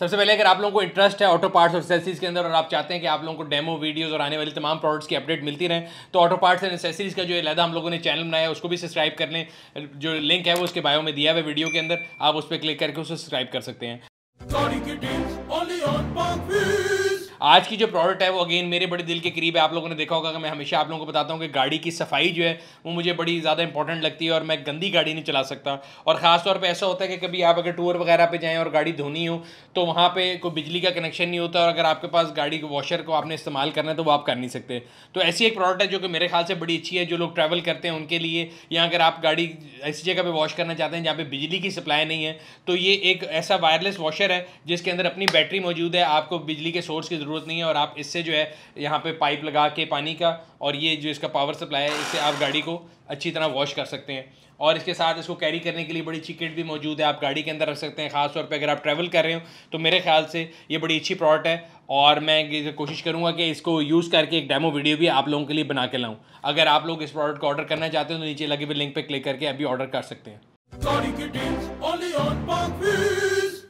सबसे पहले अगर आप लोगों को इंटरेस्ट है ऑटो पार्ट्स और एसेसरीज के अंदर और आप चाहते हैं कि आप लोगों को डेमो वीडियोस और आने वाली तमाम प्रोडक्ट्स की अपडेट मिलती रहे तो ऑटो पार्ट्स एंड एसेसरीज का जो लहदा हम लोगों ने चैनल बनाया है उसको भी सब्सक्राइब कर लें जो लिंक है वो उसके बायो में दिया हुआ है वीडियो के अंदर आप उस पर क्लिक करके उसे सब्सक्राइब कर सकते हैं आज की जो प्रोडक्ट है वो अगेन मेरे बड़े दिल के करीब है आप लोगों ने देखा होगा कि मैं हमेशा आप लोगों को बताता हूँ कि गाड़ी की सफाई जो है वो मुझे बड़ी ज़्यादा इंपॉर्टेंट लगती है और मैं गंदी गाड़ी नहीं चला सकता और ख़ासतौर पर ऐसा होता है कि कभी आप अगर टूर वगैरह पर जाएँ और गाड़ी धोनी हो तो वहाँ पर कोई बिजली का कनेक्शन नहीं होता और अगर आपके पास गाड़ी के वॉशर को आपने इस्तेमाल करना है तो वो आप कर नहीं सकते तो ऐसी एक प्रोडक्ट है जो कि मेरे ख्याल से बड़ी अच्छी है जो लोग ट्रैवल करते हैं उनके लिए या अगर आप गाड़ी ऐसी जगह पर वॉश करना चाहते हैं जहाँ पर बिजली की सप्लाई नहीं है तो ये एक ऐसा वायरलेस वॉशर है जिसके अंदर अपनी बैटरी मौजूद है आपको बिजली के सोर्स की ज़रूरत नहीं है और आप इससे जो है यहाँ पे पाइप लगा के पानी का और ये जो इसका पावर सप्लाई है इससे आप गाड़ी को अच्छी तरह वॉश कर सकते हैं और इसके साथ इसको कैरी करने के लिए बड़ी अच्छी किट भी मौजूद है आप गाड़ी के अंदर रख सकते हैं खासतौर पर अगर आप ट्रैवल कर रहे हो तो मेरे ख्याल से ये बड़ी अच्छी प्रोडक्ट है और मैं कोशिश करूँगा कि इसको यूज़ करके एक डेमो वीडियो भी आप लोगों के लिए बना के लाऊँ अगर आप लोग इस प्रोडक्ट को ऑर्डर करना चाहते हैं तो नीचे लगे हुए लिंक पर क्लिक करके अभी ऑर्डर कर सकते हैं